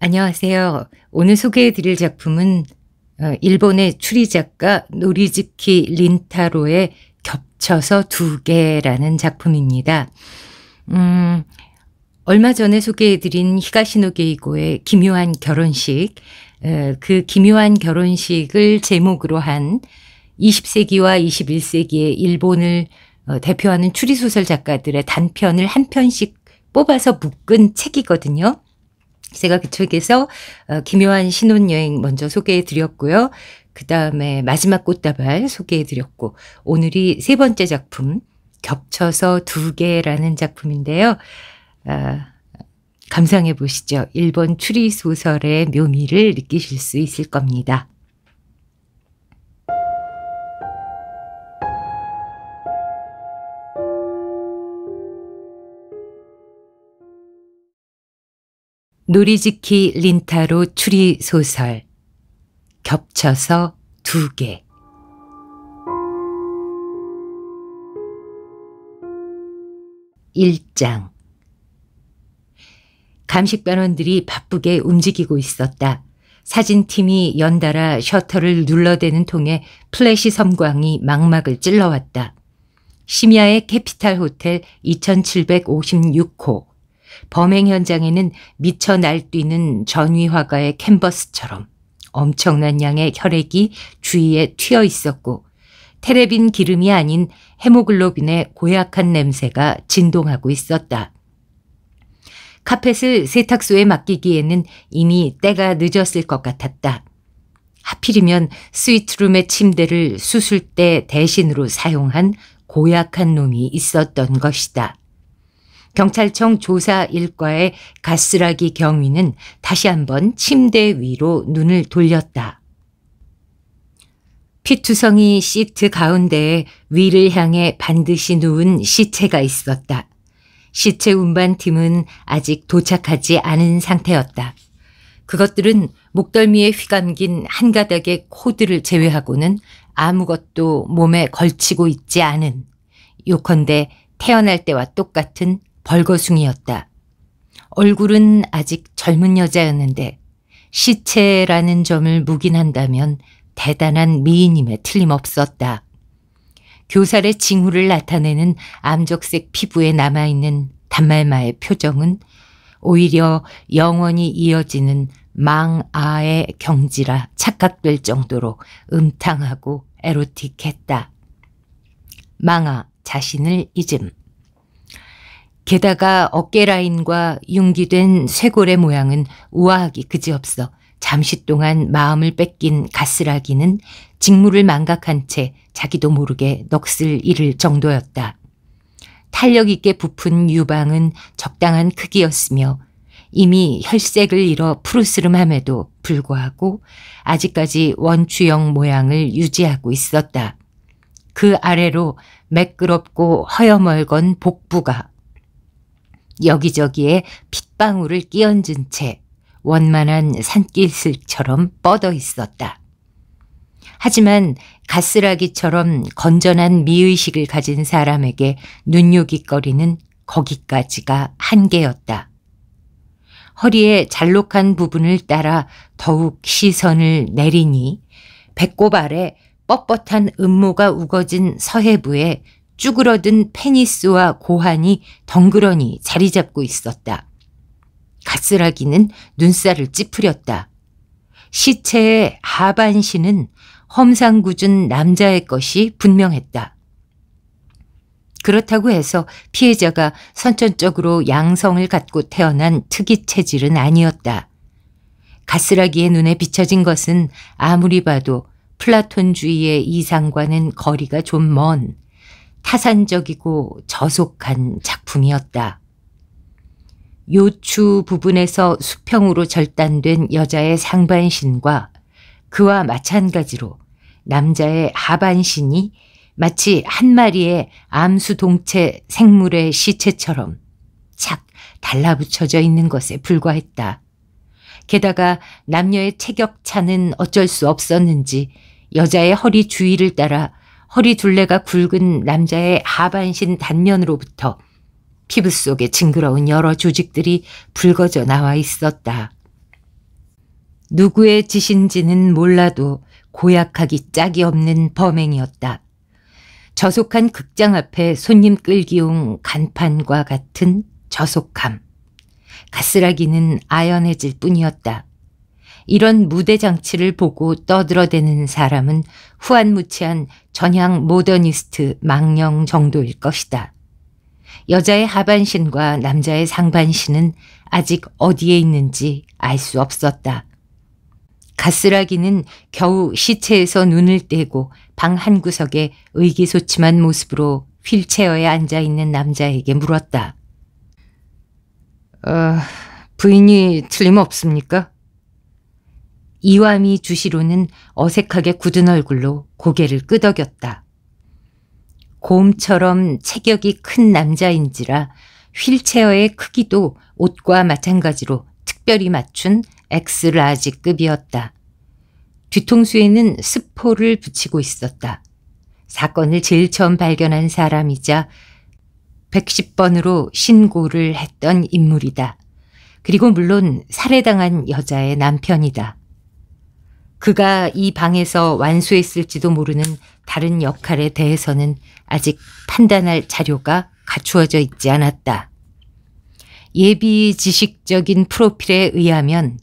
안녕하세요. 오늘 소개해드릴 작품은 어, 일본의 추리 작가 노리즈키 린타로의 겹쳐서 두 개라는 작품입니다. 음, 얼마 전에 소개해드린 히가시노 게이고의 기묘한 결혼식, 어, 그 기묘한 결혼식을 제목으로 한 20세기와 21세기의 일본을 어, 대표하는 추리소설 작가들의 단편을 한 편씩 뽑아서 묶은 책이거든요. 제가 그쪽에서 어, 기묘한 신혼여행 먼저 소개해 드렸고요. 그 다음에 마지막 꽃다발 소개해 드렸고, 오늘이 세 번째 작품, 겹쳐서 두 개라는 작품인데요. 아, 감상해 보시죠. 1번 추리소설의 묘미를 느끼실 수 있을 겁니다. 놀이지키 린타로 추리 소설 겹쳐서 두 개. 1장 감식반원들이 바쁘게 움직이고 있었다. 사진팀이 연달아 셔터를 눌러대는 통에 플래시 섬광이 망막을 찔러왔다. 심야의 캐피탈 호텔 2756호 범행 현장에는 미쳐 날뛰는 전위화가의 캔버스처럼 엄청난 양의 혈액이 주위에 튀어 있었고 테레빈 기름이 아닌 헤모글로빈의 고약한 냄새가 진동하고 있었다. 카펫을 세탁소에 맡기기에는 이미 때가 늦었을 것 같았다. 하필이면 스위트룸의 침대를 수술때 대신으로 사용한 고약한 놈이 있었던 것이다. 경찰청 조사 일과의 가스라기 경위는 다시 한번 침대 위로 눈을 돌렸다. 피투성이 시트 가운데에 위를 향해 반드시 누운 시체가 있었다. 시체 운반팀은 아직 도착하지 않은 상태였다. 그것들은 목덜미에 휘감긴 한 가닥의 코드를 제외하고는 아무것도 몸에 걸치고 있지 않은 요컨대 태어날 때와 똑같은 벌거숭이였다. 얼굴은 아직 젊은 여자였는데 시체라는 점을 묵인한다면 대단한 미인임에 틀림없었다. 교살의 징후를 나타내는 암적색 피부에 남아있는 단말마의 표정은 오히려 영원히 이어지는 망아의 경지라 착각될 정도로 음탕하고 에로틱했다. 망아 자신을 잊음. 게다가 어깨 라인과 융기된 쇄골의 모양은 우아하기 그지없어 잠시 동안 마음을 뺏긴 가스라기는 직무를 망각한 채 자기도 모르게 넋을 잃을 정도였다. 탄력 있게 부푼 유방은 적당한 크기였으며 이미 혈색을 잃어 푸르스름함에도 불구하고 아직까지 원추형 모양을 유지하고 있었다. 그 아래로 매끄럽고 허여멀건 복부가 여기저기에 핏방울을 끼얹은 채 원만한 산길슬처럼 뻗어 있었다. 하지만 가스라기처럼 건전한 미의식을 가진 사람에게 눈요깃거리는 거기까지가 한계였다. 허리의 잘록한 부분을 따라 더욱 시선을 내리니 배꼽 아래 뻣뻣한 음모가 우거진 서해부에 쭈그러든 페니스와 고환이 덩그러니 자리 잡고 있었다. 가스라기는 눈살을 찌푸렸다. 시체의 하반신은 험상궂은 남자의 것이 분명했다. 그렇다고 해서 피해자가 선천적으로 양성을 갖고 태어난 특이 체질은 아니었다. 가스라기의 눈에 비춰진 것은 아무리 봐도 플라톤주의의 이상과는 거리가 좀먼 타산적이고 저속한 작품이었다. 요추 부분에서 수평으로 절단된 여자의 상반신과 그와 마찬가지로 남자의 하반신이 마치 한 마리의 암수 동체 생물의 시체처럼 착 달라붙여져 있는 것에 불과했다. 게다가 남녀의 체격차는 어쩔 수 없었는지 여자의 허리 주위를 따라 허리 둘레가 굵은 남자의 하반신 단면으로부터 피부 속에 징그러운 여러 조직들이 붉어져 나와 있었다. 누구의 짓인지는 몰라도 고약하기 짝이 없는 범행이었다. 저속한 극장 앞에 손님 끌기용 간판과 같은 저속함. 가스라기는 아연해질 뿐이었다. 이런 무대 장치를 보고 떠들어대는 사람은 후한무치한 전향 모더니스트 망령 정도일 것이다. 여자의 하반신과 남자의 상반신은 아직 어디에 있는지 알 수 없었다. 가스라기는 겨우 시체에서 눈을 떼고 방 한구석에 의기소침한 모습으로 휠체어에 앉아있는 남자에게 물었다. 어, 부인이 틀림없습니까? 이와미 주시로는 어색하게 굳은 얼굴로 고개를 끄덕였다. 곰처럼 체격이 큰 남자인지라 휠체어의 크기도 옷과 마찬가지로 특별히 맞춘 엑스라지급이었다. 뒤통수에는 스포를 붙이고 있었다. 사건을 제일 처음 발견한 사람이자 110번으로 신고를 했던 인물이다. 그리고 물론 살해당한 여자의 남편이다. 그가 이 방에서 완수했을지도 모르는 다른 역할에 대해서는 아직 판단할 자료가 갖추어져 있지 않았다. 예비 지식적인 프로필에 의하면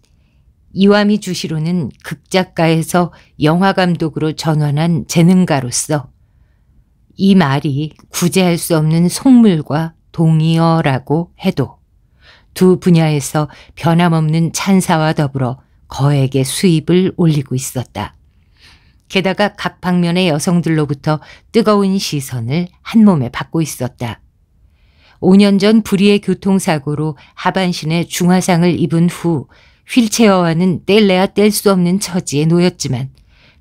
이와미 주시로는 극작가에서 영화감독으로 전환한 재능가로서 이 말이 구제할 수 없는 속물과 동의어라고 해도 두 분야에서 변함없는 찬사와 더불어 거액의 수입을 올리고 있었다. 게다가 각 방면의 여성들로부터 뜨거운 시선을 한몸에 받고 있었다. 5년 전 불의의 교통사고로 하반신에 중화상을 입은 후 휠체어와는 뗄래야 뗄 수 없는 처지에 놓였지만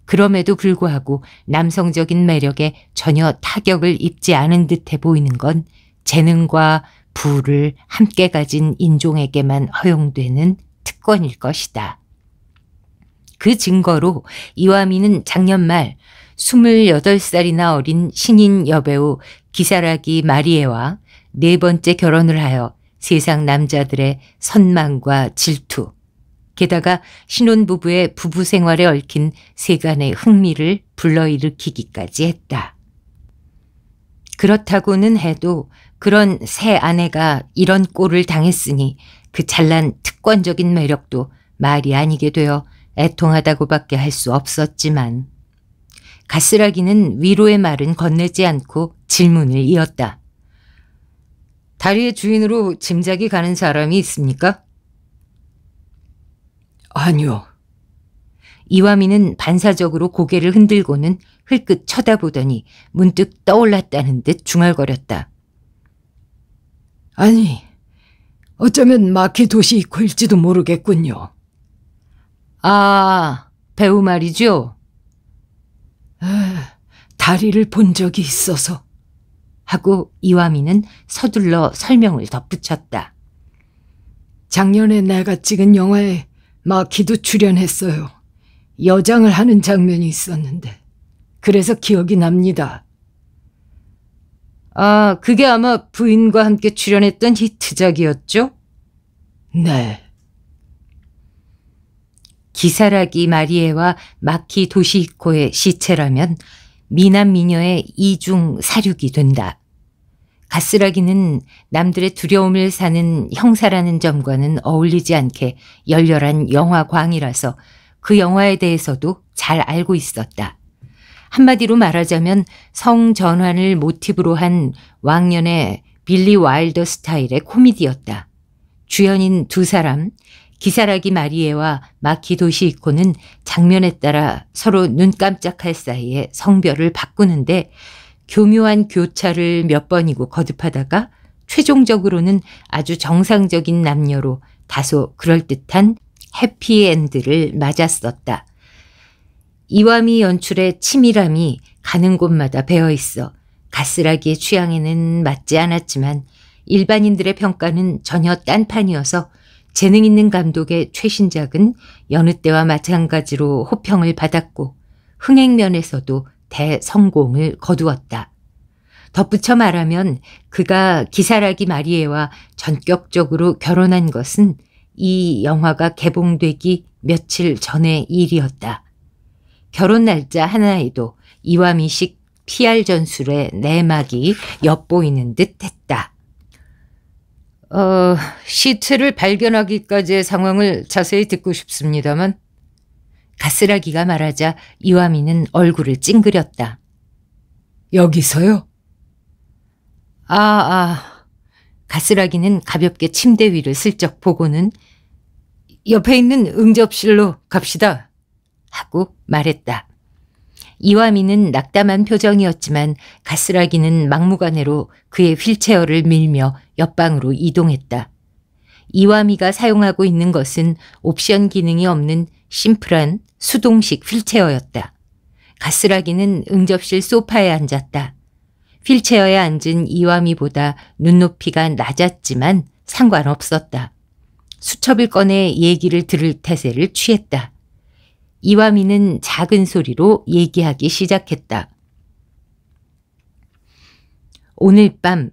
그럼에도 불구하고 남성적인 매력에 전혀 타격을 입지 않은 듯해 보이는 건 재능과 부를 함께 가진 인종에게만 허용되는 특권일 것이다. 그 증거로 이와미는 작년 말 28살이나 어린 신인 여배우 기사라기 마리에와 네 번째 결혼을 하여 세상 남자들의 선망과 질투, 게다가 신혼부부의 부부 생활에 얽힌 세간의 흥미를 불러일으키기까지 했다. 그렇다고는 해도 그런 새 아내가 이런 꼴을 당했으니 그 잘난 특권적인 매력도 말이 아니게 되어 애통하다고밖에 할 수 없었지만 가스라기는 위로의 말은 건네지 않고 질문을 이었다. 다리의 주인으로 짐작이 가는 사람이 있습니까? 아니요. 이화미는 반사적으로 고개를 흔들고는 흘끗 쳐다보더니 문득 떠올랐다는 듯 중얼거렸다. 아니, 어쩌면 마키 도시 이코일지도 모르겠군요. 아, 배우 말이죠? 에, 아, 다리를 본 적이 있어서. 하고 이와미는 서둘러 설명을 덧붙였다. 작년에 내가 찍은 영화에 마키도 출연했어요. 여장을 하는 장면이 있었는데. 그래서 기억이 납니다. 아, 그게 아마 부인과 함께 출연했던 히트작이었죠? 네. 기사라기 마리에와 마키 도시코의 시체라면 미남 미녀의 이중 사륙이 된다. 가스라기는 남들의 두려움을 사는 형사라는 점과는 어울리지 않게 열렬한 영화광이라서 그 영화에 대해서도 잘 알고 있었다. 한마디로 말하자면 성전환을 모티브로 한 왕년의 빌리 와일더 스타일의 코미디였다. 주연인 두 사람, 기사라기 마리에와 마키 도시이코는 장면에 따라 서로 눈 깜짝할 사이에 성별을 바꾸는데 교묘한 교차를 몇 번이고 거듭하다가 최종적으로는 아주 정상적인 남녀로 다소 그럴듯한 해피엔드를 맞았었다. 이와미 연출의 치밀함이 가는 곳마다 배어 있어 가스라기의 취향에는 맞지 않았지만 일반인들의 평가는 전혀 딴판이어서 재능 있는 감독의 최신작은 여느 때와 마찬가지로 호평을 받았고 흥행면에서도 대성공을 거두었다. 덧붙여 말하면 그가 기사라기 마리에와 전격적으로 결혼한 것은 이 영화가 개봉되기 며칠 전의 일이었다. 결혼 날짜 하나에도 이와미식 PR 전술의 내막이 엿보이는 듯 했다. 어, 시체를 발견하기까지의 상황을 자세히 듣고 싶습니다만 가스라기가 말하자 이와미는 얼굴을 찡그렸다. 여기서요? 아, 아. 가스라기는 가볍게 침대 위를 슬쩍 보고는 옆에 있는 응접실로 갑시다. 하고 말했다. 이와미는 낙담한 표정이었지만 가스라기는 막무가내로 그의 휠체어를 밀며 옆방으로 이동했다. 이와미가 사용하고 있는 것은 옵션 기능이 없는 심플한 수동식 휠체어였다. 가스라기는 응접실 소파에 앉았다. 휠체어에 앉은 이와미보다 눈높이가 낮았지만 상관없었다. 수첩을 꺼내 얘기를 들을 태세를 취했다. 이와미는 작은 소리로 얘기하기 시작했다. 오늘 밤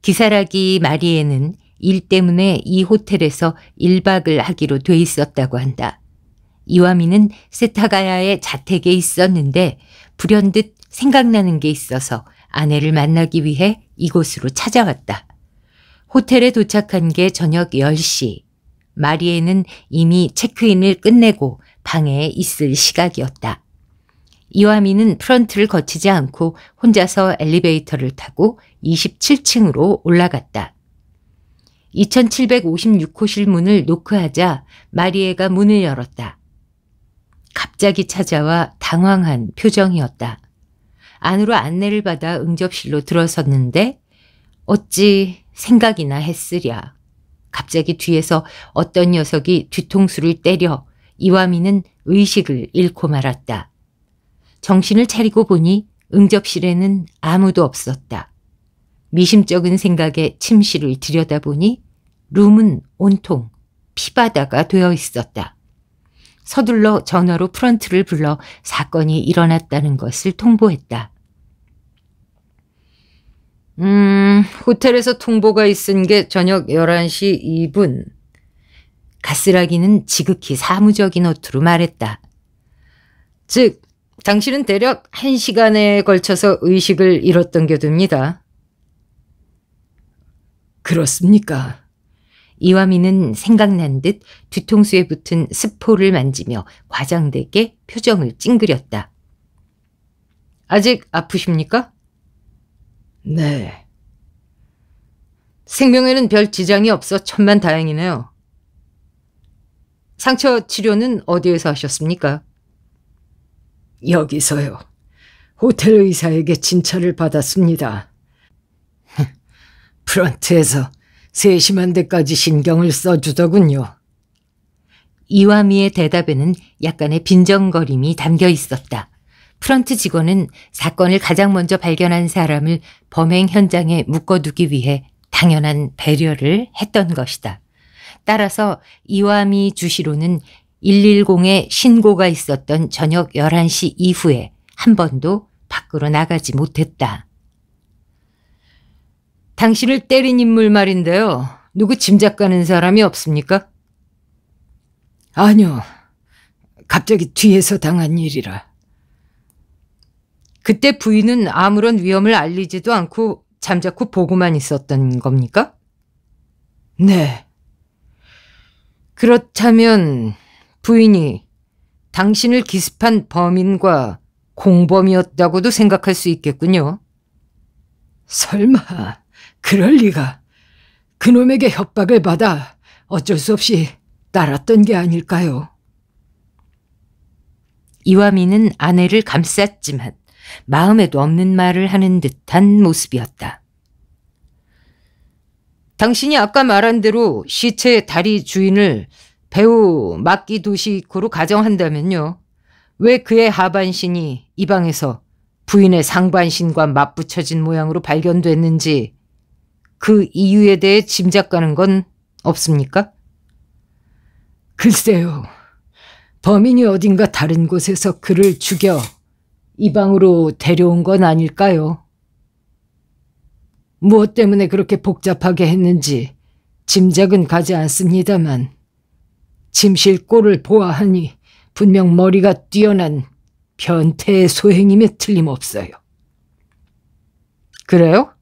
기사라기 마리에는 일 때문에 이 호텔에서 1박을 하기로 돼 있었다고 한다. 이와미는 세타가야의 자택에 있었는데 불현듯 생각나는 게 있어서 아내를 만나기 위해 이곳으로 찾아왔다. 호텔에 도착한 게 저녁 10시. 마리에는 이미 체크인을 끝내고 방에 있을 시각이었다. 이와미는 프런트를 거치지 않고 혼자서 엘리베이터를 타고 27층으로 올라갔다. 2756호실 문을 노크하자 마리에가 문을 열었다. 갑자기 찾아와 당황한 표정이었다. 안으로 안내를 받아 응접실로 들어섰는데 어찌 생각이나 했으랴. 갑자기 뒤에서 어떤 녀석이 뒤통수를 때려 이와미는 의식을 잃고 말았다. 정신을 차리고 보니 응접실에는 아무도 없었다. 미심쩍은 생각에 침실을 들여다보니 룸은 온통 피바다가 되어 있었다. 서둘러 전화로 프런트를 불러 사건이 일어났다는 것을 통보했다. 음, 호텔에서 통보가 있은 게 저녁 11시 2분. 가스라기는 지극히 사무적인 어투로 말했다. 즉, 당신은 대략 한시간에 걸쳐서 의식을 잃었던 게됩니다 그렇습니까? 이화미는 생각난 듯 뒤통수에 붙은 스포를 만지며 과장되게 표정을 찡그렸다. 아직 아프십니까? 네. 생명에는 별 지장이 없어 천만 다행이네요. 상처 치료는 어디에서 하셨습니까? 여기서요. 호텔 의사에게 진찰을 받았습니다. 프런트에서 세심한 데까지 신경을 써주더군요. 이와미의 대답에는 약간의 빈정거림이 담겨 있었다. 프런트 직원은 사건을 가장 먼저 발견한 사람을 범행 현장에 묶어두기 위해 당연한 배려를 했던 것이다. 따라서 이와미 주시로는 110에 신고가 있었던 저녁 11시 이후에 한 번도 밖으로 나가지 못했다. 당신을 때린 인물 말인데요. 누구 짐작가는 사람이 없습니까? 아니요. 갑자기 뒤에서 당한 일이라. 그때 부인은 아무런 위험을 알리지도 않고 잠자코 보고만 있었던 겁니까? 네. 그렇다면 부인이 당신을 기습한 범인과 공범이었다고도 생각할 수 있겠군요. 설마 그럴 리가 그놈에게 협박을 받아 어쩔 수 없이 따랐던 게 아닐까요? 이화미는 아내를 감쌌지만 마음에도 없는 말을 하는 듯한 모습이었다. 당신이 아까 말한 대로 시체의 다리 주인을 배우 막기 도시코로 가정한다면요. 왜 그의 하반신이 이 방에서 부인의 상반신과 맞붙여진 모양으로 발견됐는지 그 이유에 대해 짐작가는 건 없습니까? 글쎄요. 범인이 어딘가 다른 곳에서 그를 죽여 이 방으로 데려온 건 아닐까요? 무엇 때문에 그렇게 복잡하게 했는지 짐작은 가지 않습니다만 짐실 꼴을 보아하니 분명 머리가 뛰어난 변태의 소행임에 틀림없어요. 그래요?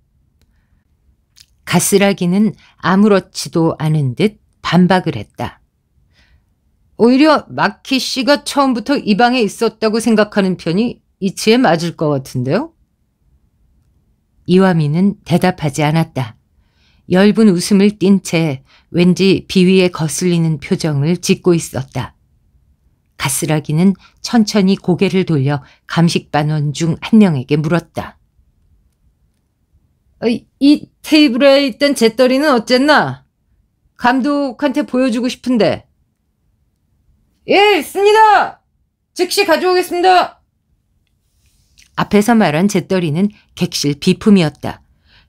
가스라기는 아무렇지도 않은 듯 반박을 했다. 오히려 마키 씨가 처음부터 이 방에 있었다고 생각하는 편이 이치에 맞을 것 같은데요? 이화미는 대답하지 않았다. 열분 웃음을 띤 채 왠지 비위에 거슬리는 표정을 짓고 있었다. 가스라기는 천천히 고개를 돌려 감식반원 중 한 명에게 물었다. 이, 어, 이 테이블에 있던 재떨이는 어쨌나? 감독한테 보여주고 싶은데. 예, 있습니다! 즉시 가져오겠습니다! 앞에서 말한 재떨이는 객실 비품이었다.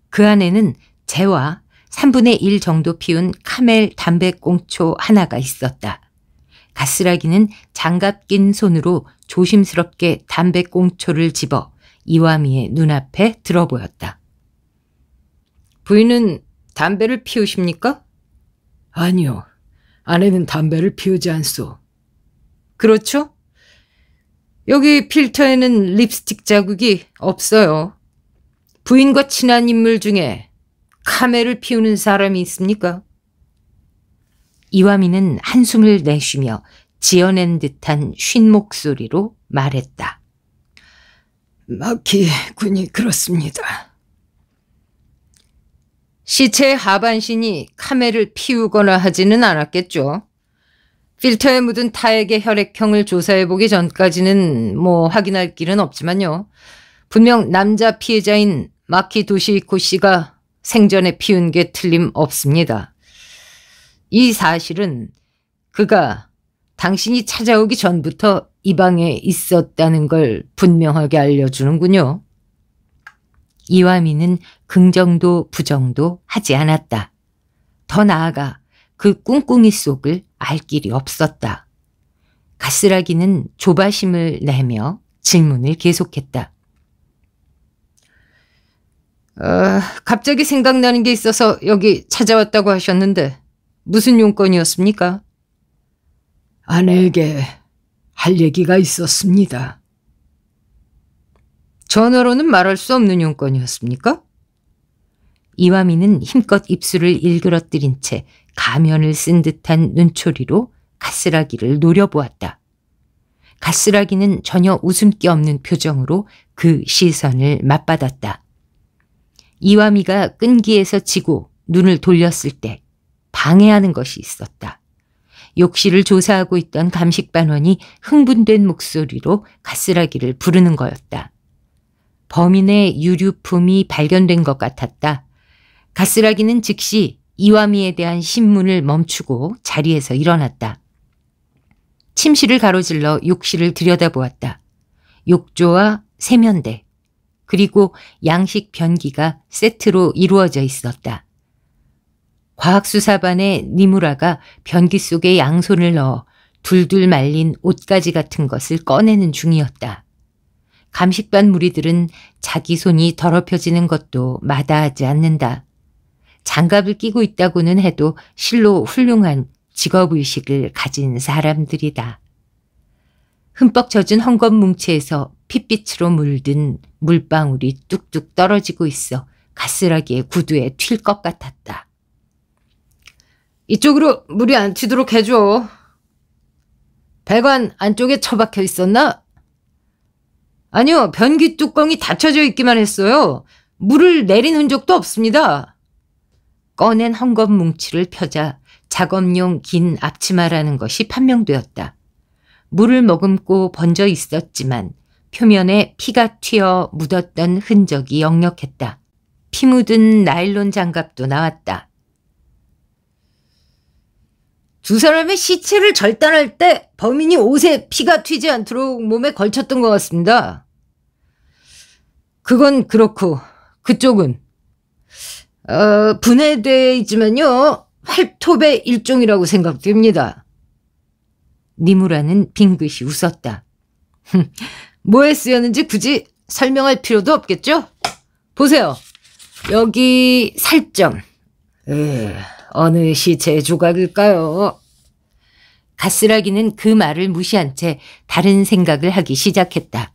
그 안에는 재와 3분의 1 정도 피운 카멜 담배꽁초 하나가 있었다. 가스라기는 장갑 낀 손으로 조심스럽게 담배꽁초를 집어 이와미의 눈앞에 들어보였다. 부인은 담배를 피우십니까? 아니요. 아내는 담배를 피우지 않소. 그렇죠? 여기 필터에는 립스틱 자국이 없어요. 부인과 친한 인물 중에 카메를 피우는 사람이 있습니까? 이와미는 한숨을 내쉬며 지어낸 듯한 쉰 목소리로 말했다. 마키 군이 그렇습니다. 시체 하반신이 카메를 피우거나 하지는 않았겠죠. 필터에 묻은 타액의 혈액형을 조사해보기 전까지는 뭐 확인할 길은 없지만요. 분명 남자 피해자인 마키 도시코 씨가 생전에 피운 게 틀림없습니다. 이 사실은 그가 당신이 찾아오기 전부터 이 방에 있었다는 걸 분명하게 알려주는군요. 이와미는 긍정도 부정도 하지 않았다. 더 나아가 그 꿍꿍이 속을 알 길이 없었다. 가스라기는 조바심을 내며 질문을 계속했다. 어, 갑자기 생각나는 게 있어서 여기 찾아왔다고 하셨는데 무슨 용건이었습니까? 아내에게 할 얘기가 있었습니다. 전화로는 말할 수 없는 용건이었습니까? 이와미는 힘껏 입술을 일그러뜨린 채 가면을 쓴 듯한 눈초리로 가스라기를 노려보았다. 가스라기는 전혀 웃음기 없는 표정으로 그 시선을 맞받았다. 이와미가 끈기에서 지고 눈을 돌렸을 때 방해하는 것이 있었다. 욕실을 조사하고 있던 감식반원이 흥분된 목소리로 가스라기를 부르는 거였다. 범인의 유류품이 발견된 것 같았다. 가스라기는 즉시 이와미에 대한 신문을 멈추고 자리에서 일어났다. 침실을 가로질러 욕실을 들여다보았다. 욕조와 세면대, 그리고 양식 변기가 세트로 이루어져 있었다. 과학수사반의 니무라가 변기 속에 양손을 넣어 둘둘 말린 옷가지 같은 것을 꺼내는 중이었다. 감식반 무리들은 자기 손이 더럽혀지는 것도 마다하지 않는다. 장갑을 끼고 있다고는 해도 실로 훌륭한 직업의식을 가진 사람들이다. 흠뻑 젖은 헝겊 뭉치에서 핏빛으로 물든 물방울이 뚝뚝 떨어지고 있어 가스라기의 구두에 튈 것 같았다. 이쪽으로 물이 안 튀도록 해줘. 배관 안쪽에 처박혀 있었나? 아니요, 변기 뚜껑이 닫혀져 있기만 했어요. 물을 내린 흔적도 없습니다. 꺼낸 헝겊 뭉치를 펴자 작업용 긴 앞치마라는 것이 판명되었다. 물을 머금고 번져 있었지만 표면에 피가 튀어 묻었던 흔적이 역력했다. 피 묻은 나일론 장갑도 나왔다. 두 사람의 시체를 절단할 때 범인이 옷에 피가 튀지 않도록 몸에 걸쳤던 것 같습니다. 그건 그렇고 그쪽은 어, 분해되지만요 활톱의 일종이라고 생각됩니다. 니무라는 빙긋이 웃었다. 뭐에 쓰였는지 굳이 설명할 필요도 없겠죠? 보세요. 여기 살점. 에, 어느 시체 조각일까요? 가스라기는 그 말을 무시한 채 다른 생각을 하기 시작했다.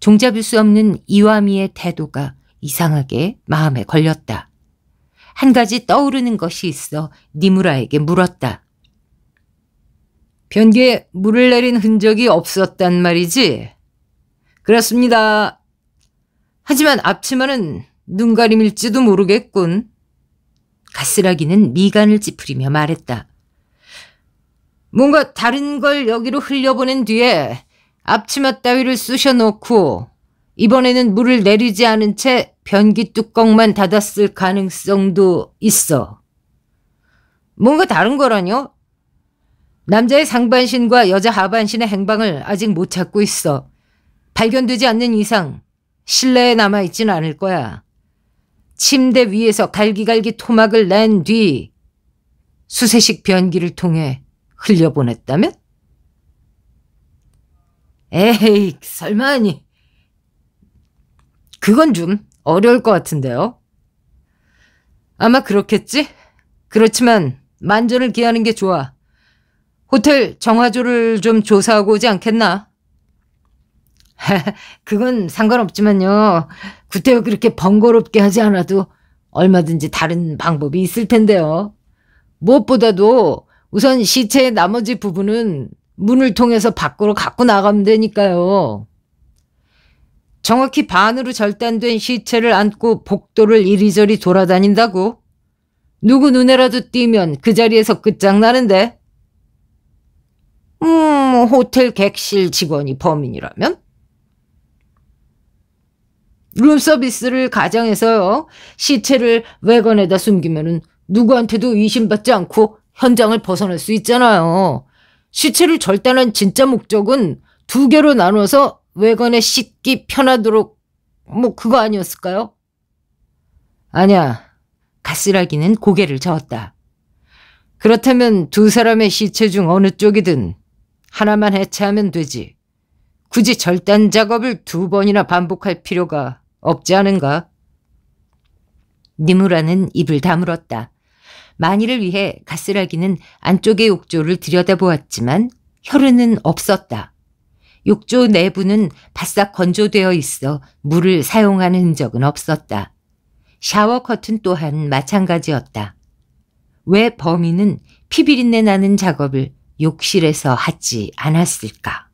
종잡을 수 없는 이와미의 태도가 이상하게 마음에 걸렸다. 한 가지 떠오르는 것이 있어 니무라에게 물었다. 변기에 물을 내린 흔적이 없었단 말이지? 그렇습니다. 하지만 앞치마는 눈가림일지도 모르겠군. 가스라기는 미간을 찌푸리며 말했다. 뭔가 다른 걸 여기로 흘려보낸 뒤에 앞치마 따위를 쑤셔놓고 이번에는 물을 내리지 않은 채 변기 뚜껑만 닫았을 가능성도 있어. 뭔가 다른 거라뇨? 남자의 상반신과 여자 하반신의 행방을 아직 못 찾고 있어. 발견되지 않는 이상 실내에 남아있진 않을 거야. 침대 위에서 갈기갈기 토막을 낸 뒤 수세식 변기를 통해 흘려보냈다면? 에이, 설마니. 그건 좀 어려울 것 같은데요. 아마 그렇겠지? 그렇지만 만전을 기하는 게 좋아. 호텔 정화조를 좀 조사하고 오지 않겠나? 그건 상관없지만요. 구태여 그렇게 번거롭게 하지 않아도 얼마든지 다른 방법이 있을 텐데요. 무엇보다도 우선 시체의 나머지 부분은 문을 통해서 밖으로 갖고 나가면 되니까요. 정확히 반으로 절단된 시체를 안고 복도를 이리저리 돌아다닌다고? 누구 눈에라도 띄면 그 자리에서 끝장나는데? 음, 호텔 객실 직원이 범인이라면? 룸서비스를 가정해서요. 시체를 외관에다 숨기면 누구한테도 의심받지 않고 현장을 벗어날 수 있잖아요. 시체를 절단한 진짜 목적은 두 개로 나눠서 외관에 씻기 편하도록 뭐 그거 아니었을까요? 아니야. 가스라기는 고개를 저었다. 그렇다면 두 사람의 시체 중 어느 쪽이든 하나만 해체하면 되지. 굳이 절단 작업을 두 번이나 반복할 필요가 없지 않은가? 니무라는 입을 다물었다. 만일을 위해 가스라기는 안쪽의 욕조를 들여다보았지만 혈흔은 없었다. 욕조 내부는 바싹 건조되어 있어 물을 사용하는 흔적은 없었다. 샤워 커튼 또한 마찬가지였다. 왜 범인은 피비린내 나는 작업을 욕실에서 하지 않았을까?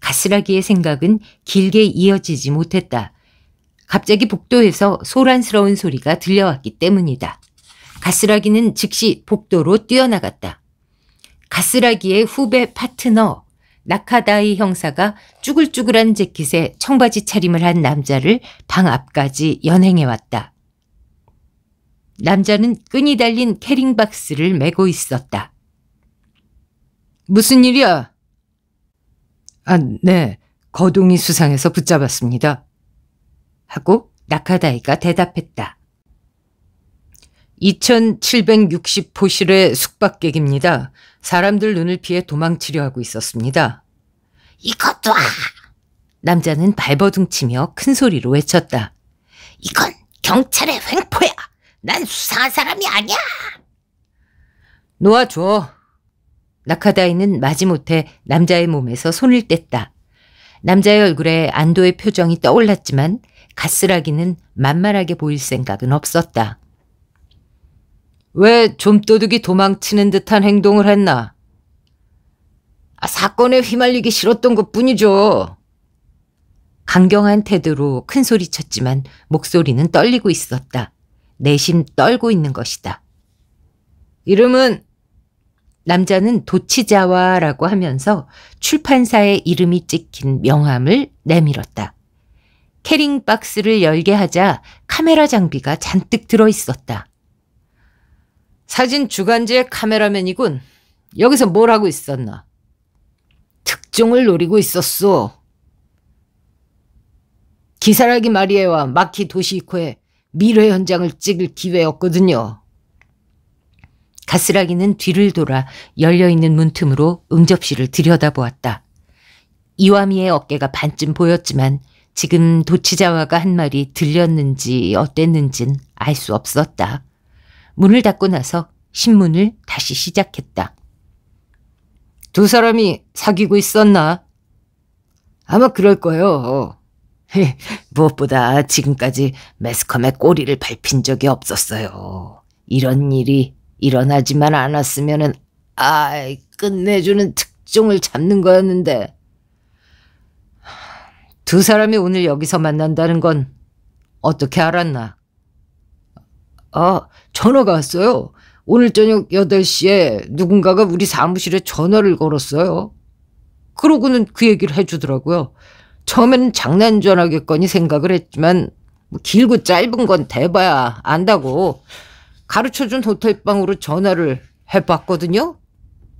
가스라기의 생각은 길게 이어지지 못했다. 갑자기 복도에서 소란스러운 소리가 들려왔기 때문이다. 가스라기는 즉시 복도로 뛰어나갔다. 가스라기의 후배 파트너 나카다이 형사가 쭈글쭈글한 재킷에 청바지 차림을 한 남자를 방 앞까지 연행해 왔다. 남자는 끈이 달린 캐링박스를 메고 있었다. 무슨 일이야? 아, 네. 거동이 수상해서 붙잡았습니다. 하고 나카다이가 대답했다. 2760호실의 숙박객입니다. 사람들 눈을 피해 도망치려 하고 있었습니다. 이것 도 놔! 아! 남자는 발버둥 치며 큰 소리로 외쳤다. 이건 경찰의 횡포야! 난 수상한 사람이 아니야! 놓아줘. 나카다이는 마지못해 남자의 몸에서 손을 뗐다. 남자의 얼굴에 안도의 표정이 떠올랐지만 가스라기는 만만하게 보일 생각은 없었다. 왜 좀도둑이 도망치는 듯한 행동을 했나? 아, 사건에 휘말리기 싫었던 것 뿐이죠. 강경한 태도로 큰 소리쳤지만 목소리는 떨리고 있었다. 내심 떨고 있는 것이다. 이름은 남자는 도치자와라고 하면서 출판사의 이름이 찍힌 명함을 내밀었다. 캐링 박스를 열게 하자 카메라 장비가 잔뜩 들어 있었다. 사진 주간지의 카메라맨이군. 여기서 뭘 하고 있었나? 특종을 노리고 있었소. 기사라기 마리에와 마키 도시코의 미래 현장을 찍을 기회였거든요. 가스라기는 뒤를 돌아 열려있는 문틈으로 응접실을 들여다보았다. 이와미의 어깨가 반쯤 보였지만 지금 도치자와가 한 말이 들렸는지 어땠는진 알 수 없었다. 문을 닫고 나서 신문을 다시 시작했다. 두 사람이 사귀고 있었나? 아마 그럴 거예요. 무엇보다 지금까지 매스컴에 꼬리를 밟힌 적이 없었어요. 이런 일이 일어나지만 않았으면은 아 끝내주는 특종을 잡는 거였는데 두 사람이 오늘 여기서 만난다는 건 어떻게 알았나? 아, 전화가 왔어요. 오늘 저녁 8시에 누군가가 우리 사무실에 전화를 걸었어요. 그러고는 그 얘기를 해주더라고요. 처음에는 장난 전화겠거니 생각을 했지만 뭐 길고 짧은 건 대봐야 안다고 가르쳐준 호텔방으로 전화를 해봤거든요.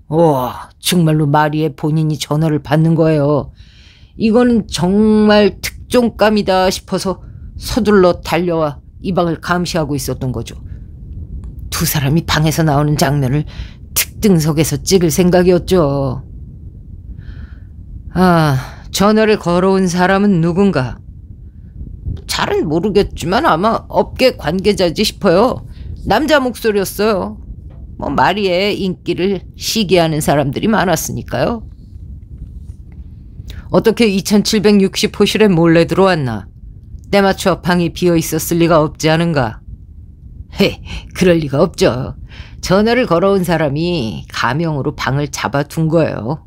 와 정말로 마리에 본인이 전화를 받는 거예요. 이건 정말 특종감이다 싶어서 서둘러 달려와 이 방을 감시하고 있었던 거죠. 두 사람이 방에서 나오는 장면을 특등석에서 찍을 생각이었죠. 아, 전화를 걸어온 사람은 누군가? 잘은 모르겠지만 아마 업계 관계자지 싶어요. 남자 목소리였어요. 뭐 마리의 인기를 시기하는 사람들이 많았으니까요. 어떻게 2760호실에 몰래 들어왔나? 때맞춰 방이 비어 있었을 리가 없지 않은가? 헤, 그럴 리가 없죠. 전화를 걸어온 사람이 가명으로 방을 잡아둔 거예요.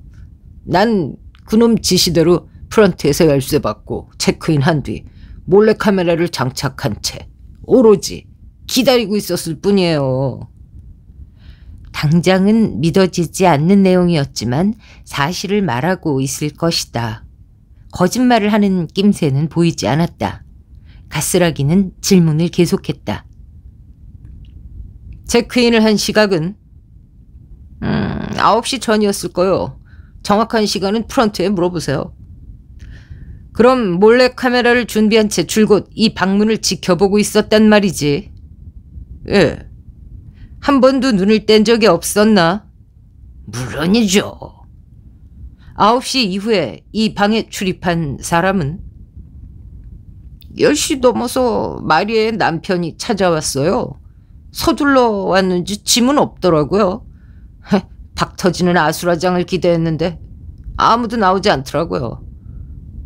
난 그놈 지시대로 프런트에서 열쇠 받고 체크인 한 뒤 몰래카메라를 장착한 채 오로지 기다리고 있었을 뿐이에요. 당장은 믿어지지 않는 내용이었지만 사실을 말하고 있을 것이다. 거짓말을 하는 낌새는 보이지 않았다. 가스라기는 질문을 계속했다. 체크인을 한 시각은? 음, 9시 전이었을 거요. 정확한 시간은 프런트에 물어보세요. 그럼 몰래 카메라를 준비한 채 줄곧 이 방문을 지켜보고 있었단 말이지. 예. 한 번도 눈을 뗀 적이 없었나? 물론이죠. 9시 이후에 이 방에 출입한 사람은? 10시 넘어서 마리의 남편이 찾아왔어요. 서둘러 왔는지 짐은 없더라고요. 박 터지는 아수라장을 기대했는데 아무도 나오지 않더라고요.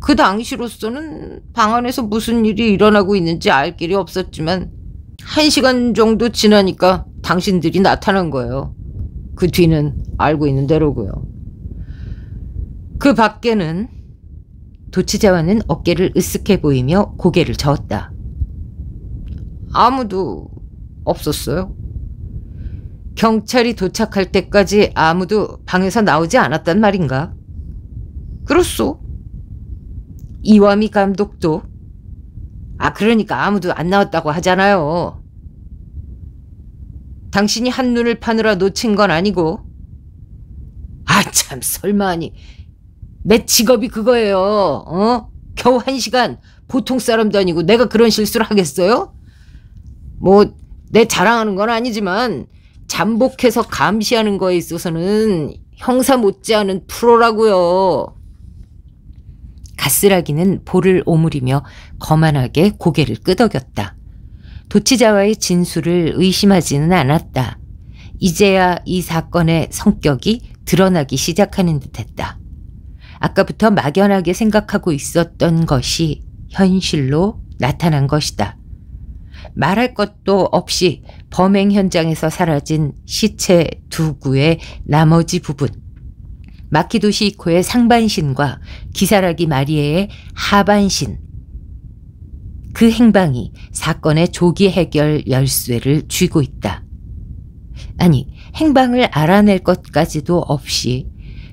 그 당시로서는 방 안에서 무슨 일이 일어나고 있는지 알 길이 없었지만 한 시간 정도 지나니까 당신들이 나타난 거예요. 그 뒤는 알고 있는 대로고요. 그 밖에는 도치자와는 어깨를 으쓱해 보이며 고개를 저었다. 아무도 없었어요. 경찰이 도착할 때까지 아무도 방에서 나오지 않았단 말인가? 그렇소. 이와미 감독도. 아, 그러니까 아무도 안 나왔다고 하잖아요. 당신이 한눈을 파느라 놓친 건 아니고. 아, 참, 설마 아니. 내 직업이 그거예요. 어? 겨우 한 시간 보통 사람도 아니고 내가 그런 실수를 하겠어요? 뭐 내 자랑하는 건 아니지만 잠복해서 감시하는 거에 있어서는 형사 못지않은 프로라고요. 가스라기는 볼을 오므리며 거만하게 고개를 끄덕였다. 도치자와의 진술을 의심하지는 않았다. 이제야 이 사건의 성격이 드러나기 시작하는 듯했다. 아까부터 막연하게 생각하고 있었던 것이 현실로 나타난 것이다. 말할 것도 없이 범행 현장에서 사라진 시체 두 구의 나머지 부분. 마키도 시코의 상반신과 기사라기 마리에의 하반신. 그 행방이 사건의 조기 해결 열쇠를 쥐고 있다. 아니, 행방을 알아낼 것까지도 없이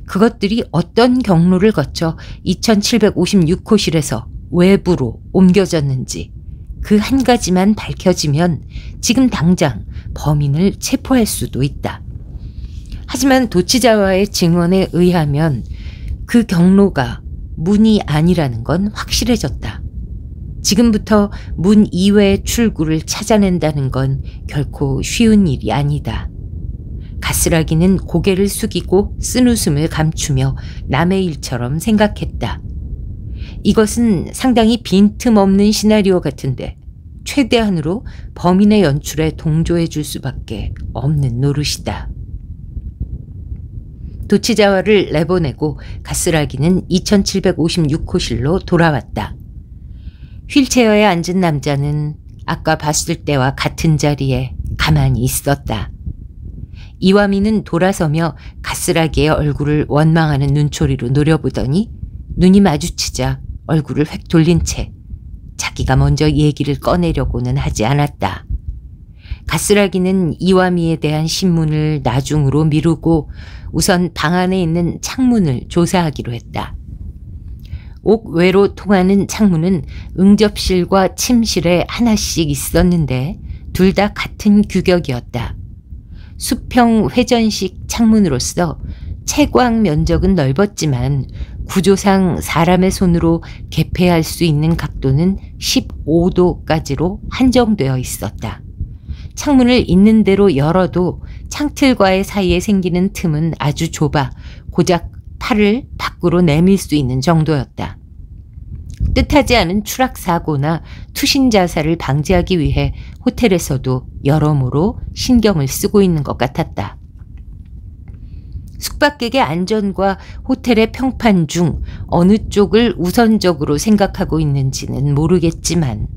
그것들이 어떤 경로를 거쳐 2756호실에서 외부로 옮겨졌는지 그 한 가지만 밝혀지면 지금 당장 범인을 체포할 수도 있다. 하지만 도치자와의 증언에 의하면 그 경로가 문이 아니라는 건 확실해졌다. 지금부터 문 이외의 출구를 찾아낸다는 건 결코 쉬운 일이 아니다. 가스라기는 고개를 숙이고 쓴 웃음을 감추며 남의 일처럼 생각했다. 이것은 상당히 빈틈없는 시나리오 같은데 최대한으로 범인의 연출에 동조해 줄 수밖에 없는 노릇이다. 도치자와를 내보내고 가스라기는 2756호실로 돌아왔다. 휠체어에 앉은 남자는 아까 봤을 때와 같은 자리에 가만히 있었다. 이와미는 돌아서며 가스라기의 얼굴을 원망하는 눈초리로 노려보더니 눈이 마주치자 얼굴을 획 돌린 채 자기가 먼저 얘기를 꺼내려고는 하지 않았다. 가스라기는 이와미에 대한 신문을 나중으로 미루고 우선 방 안에 있는 창문을 조사하기로 했다. 옥외로 통하는 창문은 응접실과 침실에 하나씩 있었는데 둘 다 같은 규격이었다. 수평 회전식 창문으로서 채광 면적은 넓었지만 구조상 사람의 손으로 개폐할 수 있는 각도는 15도까지로 한정되어 있었다. 창문을 있는 대로 열어도 창틀과의 사이에 생기는 틈은 아주 좁아 고작 팔을 밖으로 내밀 수 있는 정도였다. 뜻하지 않은 추락사고나 투신자살을 방지하기 위해 호텔에서도 여러모로 신경을 쓰고 있는 것 같았다. 숙박객의 안전과 호텔의 평판 중 어느 쪽을 우선적으로 생각하고 있는지는 모르겠지만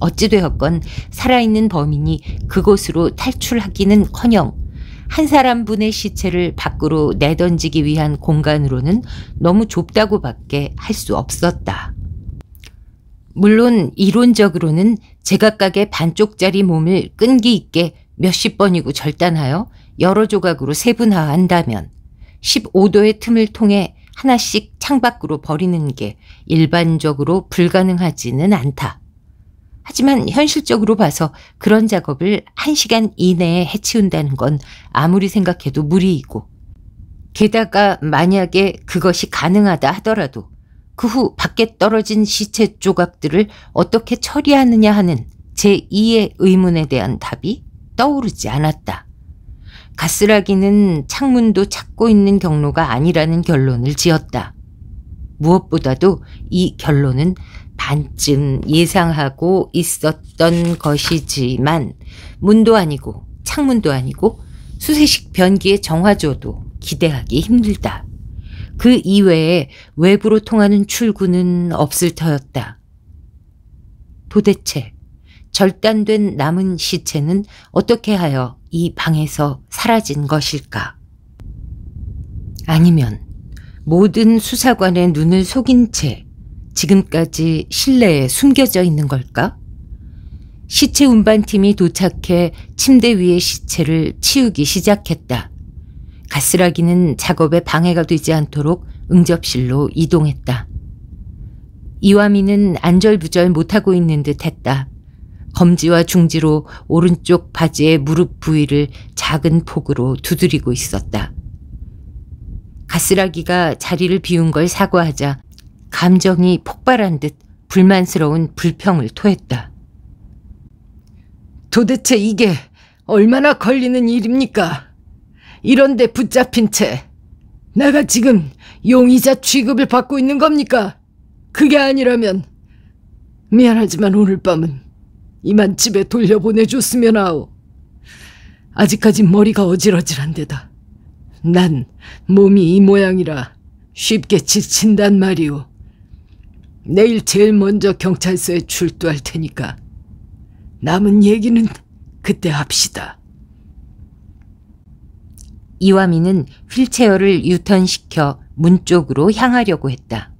어찌되었건 살아있는 범인이 그곳으로 탈출하기는커녕 한 사람분의 시체를 밖으로 내던지기 위한 공간으로는 너무 좁다고 밖에 할 수 없었다. 물론 이론적으로는 제각각의 반쪽짜리 몸을 끈기 있게 몇십 번이고 절단하여 여러 조각으로 세분화한다면 15도의 틈을 통해 하나씩 창밖으로 버리는 게 일반적으로 불가능하지는 않다. 하지만 현실적으로 봐서 그런 작업을 1시간 이내에 해치운다는 건 아무리 생각해도 무리이고 게다가 만약에 그것이 가능하다 하더라도 그 후 밖에 떨어진 시체 조각들을 어떻게 처리하느냐 하는 제2의 의문에 대한 답이 떠오르지 않았다. 가스라기는 창문도 찾고 있는 경로가 아니라는 결론을 지었다. 무엇보다도 이 결론은 반쯤 예상하고 있었던 것이지만 문도 아니고 창문도 아니고 수세식 변기의 정화조도 기대하기 힘들다. 그 이외에 외부로 통하는 출구는 없을 터였다. 도대체 절단된 남은 시체는 어떻게 하여 이 방에서 사라진 것일까? 아니면 모든 수사관의 눈을 속인 채 지금까지 실내에 숨겨져 있는 걸까? 시체 운반팀이 도착해 침대 위의 시체를 치우기 시작했다. 가스라기는 작업에 방해가 되지 않도록 응접실로 이동했다. 이화미는 안절부절 못하고 있는 듯 했다. 검지와 중지로 오른쪽 바지의 무릎 부위를 작은 폭으로 두드리고 있었다. 가스라기가 자리를 비운 걸 사과하자 감정이 폭발한 듯 불만스러운 불평을 토했다. 도대체 이게 얼마나 걸리는 일입니까? 이런데 붙잡힌 채 내가 지금 용의자 취급을 받고 있는 겁니까? 그게 아니라면 미안하지만 오늘 밤은 이만 집에 돌려보내줬으면 하오. 아직까지 머리가 어지러질한데다. 난 몸이 이 모양이라 쉽게 지친단 말이오. 내일 제일 먼저 경찰서에 출두할 테니까 남은 얘기는 그때 합시다. 이와미는 휠체어를 유턴시켜 문 쪽으로 향하려고 했다.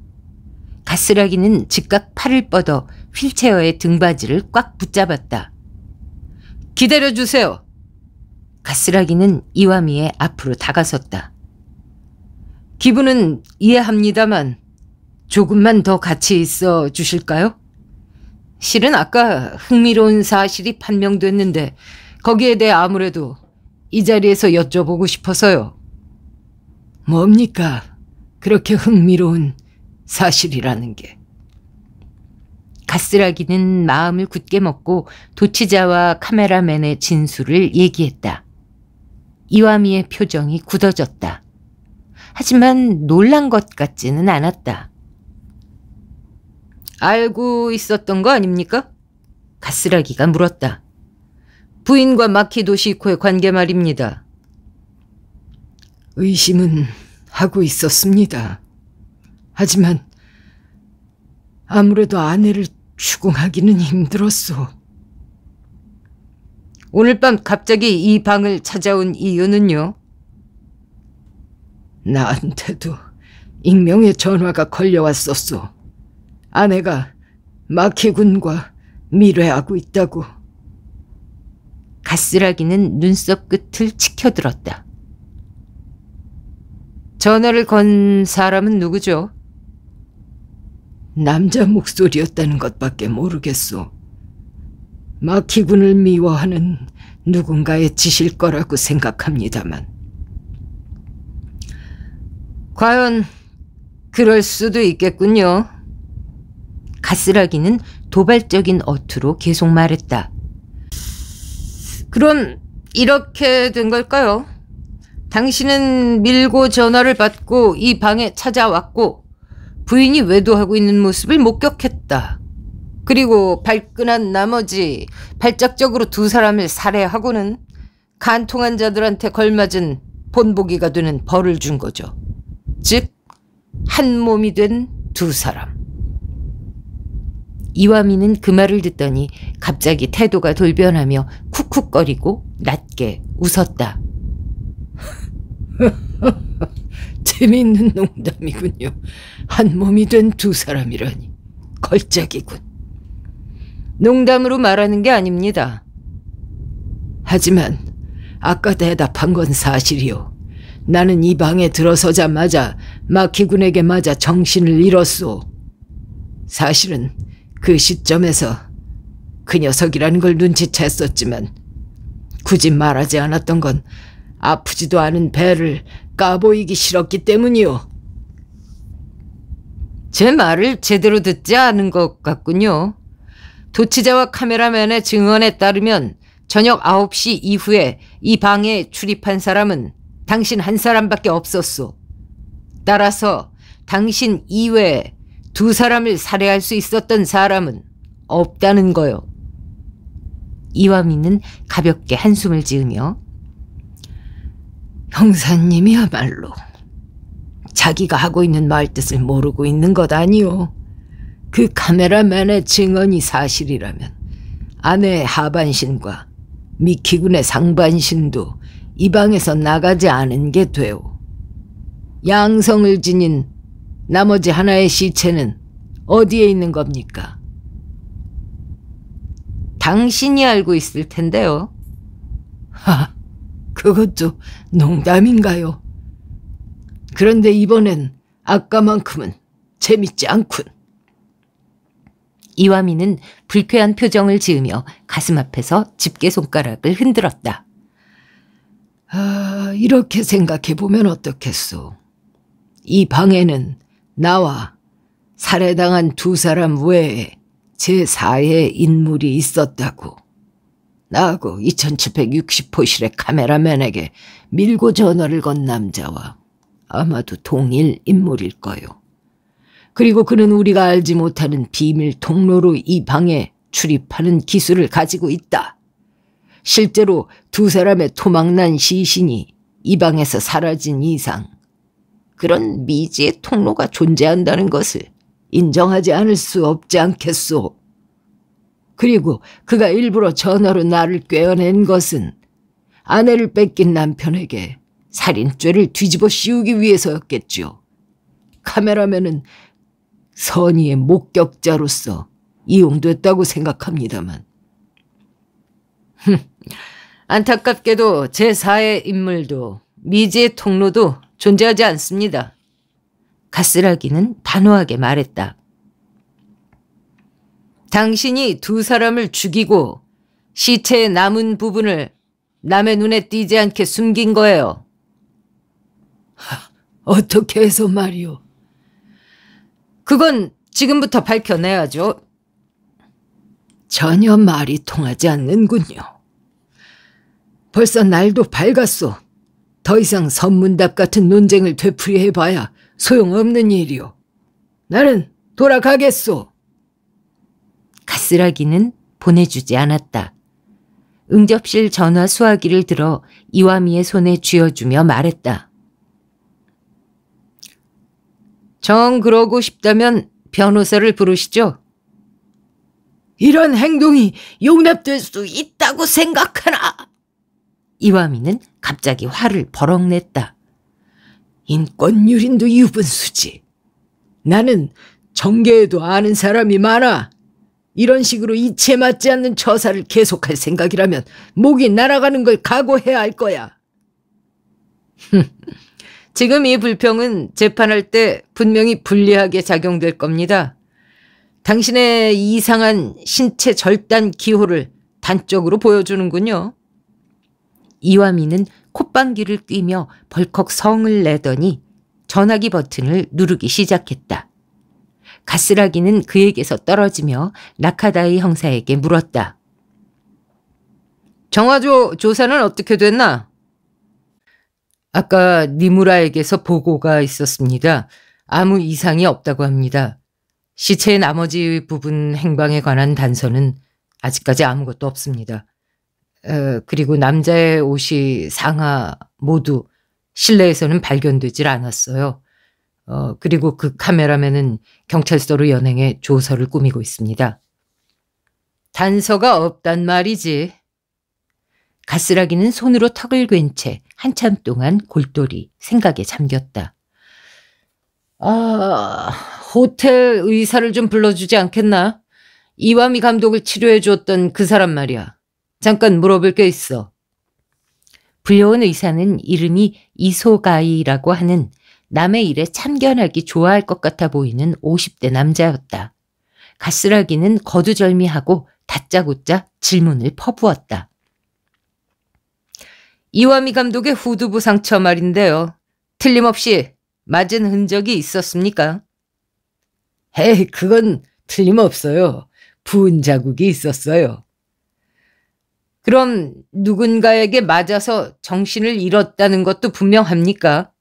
가스라기는 즉각 팔을 뻗어 휠체어의 등받이를 꽉 붙잡았다. 기다려주세요. 가스라기는 이와미의 앞으로 다가섰다. 기분은 이해합니다만 조금만 더 같이 있어 주실까요? 실은 아까 흥미로운 사실이 판명됐는데 거기에 대해 아무래도 이 자리에서 여쭤보고 싶어서요. 뭡니까? 그렇게 흥미로운 사실이라는 게. 가스라기는 마음을 굳게 먹고 도치자와 카메라맨의 진술을 얘기했다. 이와미의 표정이 굳어졌다. 하지만 놀란 것 같지는 않았다. 알고 있었던 거 아닙니까? 가스라기가 물었다. 부인과 마키도 시코의 관계 말입니다. 의심은 하고 있었습니다. 하지만 아무래도 아내를 추궁하기는 힘들었소. 오늘 밤 갑자기 이 방을 찾아온 이유는요? 나한테도 익명의 전화가 걸려왔었소. 아내가 마키군과 미래하고 있다고. 가스라기는 눈썹 끝을 치켜들었다. 전화를 건 사람은 누구죠? 남자 목소리였다는 것밖에 모르겠소. 마키군을 미워하는 누군가의 짓일 거라고 생각합니다만. 과연 그럴 수도 있겠군요. 가스라기는 도발적인 어투로 계속 말했다. 그럼 이렇게 된 걸까요? 당신은 밀고 전화를 받고 이 방에 찾아왔고 부인이 외도하고 있는 모습을 목격했다. 그리고 발끈한 나머지 발작적으로 두 사람을 살해하고는 간통한 자들한테 걸맞은 본보기가 되는 벌을 준 거죠. 즉, 한 몸이 된 두 사람. 이화미는 그 말을 듣더니 갑자기 태도가 돌변하며 쿡쿡거리고 낮게 웃었다. 재미있는 농담이군요. 한 몸이 된 두 사람이라니. 걸작이군. 농담으로 말하는 게 아닙니다. 하지만 아까 대답한 건 사실이요. 나는 이 방에 들어서자마자 마키군에게 맞아 정신을 잃었소. 사실은 그 시점에서 그 녀석이라는 걸 눈치챘었지만 굳이 말하지 않았던 건 아프지도 않은 배를 까보이기 싫었기 때문이요. 제 말을 제대로 듣지 않은 것 같군요. 도치자와 카메라맨의 증언에 따르면 저녁 9시 이후에 이 방에 출입한 사람은 당신 한 사람밖에 없었소. 따라서 당신 이외에 두 사람을 살해할 수 있었던 사람은 없다는 거요. 이화미는 가볍게 한숨을 지으며 형사님이야말로 자기가 하고 있는 말뜻을 모르고 있는 것 아니오. 그 카메라맨의 증언이 사실이라면 아내의 하반신과 미키군의 상반신도 이 방에서 나가지 않은 게 되오. 양성을 지닌 나머지 하나의 시체는 어디에 있는 겁니까? 당신이 알고 있을 텐데요. 하, 그것도 농담인가요? 그런데 이번엔 아까만큼은 재밌지 않군. 이화미는 불쾌한 표정을 지으며 가슴 앞에서 집게 손가락을 흔들었다. 아, 이렇게 생각해보면 어떻겠소. 이 방에는 나와 살해당한 두 사람 외에 제4의 인물이 있었다고. 나하고 2760호실의 카메라맨에게 밀고 전화를 건 남자와 아마도 동일 인물일 거요. 그리고 그는 우리가 알지 못하는 비밀 통로로 이 방에 출입하는 기술을 가지고 있다. 실제로 두 사람의 토막난 시신이 이 방에서 사라진 이상 그런 음. 미지의 통로가 존재한다는 것을 인정하지 않을 수 없지 않겠소. 그리고 그가 일부러 전화로 나를 꿰어낸 것은 아내를 뺏긴 남편에게 살인죄를 뒤집어 씌우기 위해서였겠죠 카메라맨은 선의의 목격자로서 이용됐다고 생각합니다만. 안타깝게도 제4의 인물도 미지의 통로도 존재하지 않습니다. 가스라기는 단호하게 말했다. 당신이 두 사람을 죽이고 시체의 남은 부분을 남의 눈에 띄지 않게 숨긴 거예요. 어떻게 해서 말이오? 그건 지금부터 밝혀내야죠. 전혀 말이 통하지 않는군요. 벌써 날도 밝았소. 더 이상 선문답 같은 논쟁을 되풀이해봐야 소용없는 일이오. 나는 돌아가겠소. 가스라기는 보내주지 않았다. 응접실 전화 수화기를 들어 이와미의 손에 쥐어주며 말했다. 정 그러고 싶다면 변호사를 부르시죠. 이런 행동이 용납될 수 있다고 생각하나? 이와미는 갑자기 화를 버럭 냈다. 인권유린도 유분수지. 나는 정계에도 아는 사람이 많아. 이런 식으로 이체 맞지 않는 처사를 계속할 생각이라면 목이 날아가는 걸 각오해야 할 거야. 지금 이 불평은 재판할 때 분명히 불리하게 작용될 겁니다. 당신의 이상한 신체 절단 기호를 단적으로 보여주는군요. 이와미는 콧방귀를 뀌며 벌컥 성을 내더니 전화기 버튼을 누르기 시작했다. 가스라기는 그에게서 떨어지며 나카다이 형사에게 물었다. 정화조 조사는 어떻게 됐나? 아까 니무라에게서 보고가 있었습니다. 아무 이상이 없다고 합니다. 시체의 나머지 부분 행방에 관한 단서는 아직까지 아무것도 없습니다. 어, 그리고 남자의 옷이 상하 모두 실내에서는 발견되질 않았어요. 어, 그리고 그 카메라맨은 경찰서로 연행해 조서를 꾸미고 있습니다. 단서가 없단 말이지. 가스라기는 손으로 턱을 괸채 한참 동안 골똘히 생각에 잠겼다. 아, 호텔 의사를 좀 불러주지 않겠나? 이와미 감독을 치료해줬던 그 사람 말이야. 잠깐 물어볼 게 있어. 불려온 의사는 이름이 이소가이라고 하는 남의 일에 참견하기 좋아할 것 같아 보이는 50대 남자였다. 가스라기는 거두절미하고 다짜고짜 질문을 퍼부었다. 이와미 감독의 후두부 상처 말인데요. 틀림없이 맞은 흔적이 있었습니까? 에이, 그건 틀림없어요. 부은 자국이 있었어요. 그럼 누군가에게 맞아서 정신을 잃었다는 것도 분명합니까?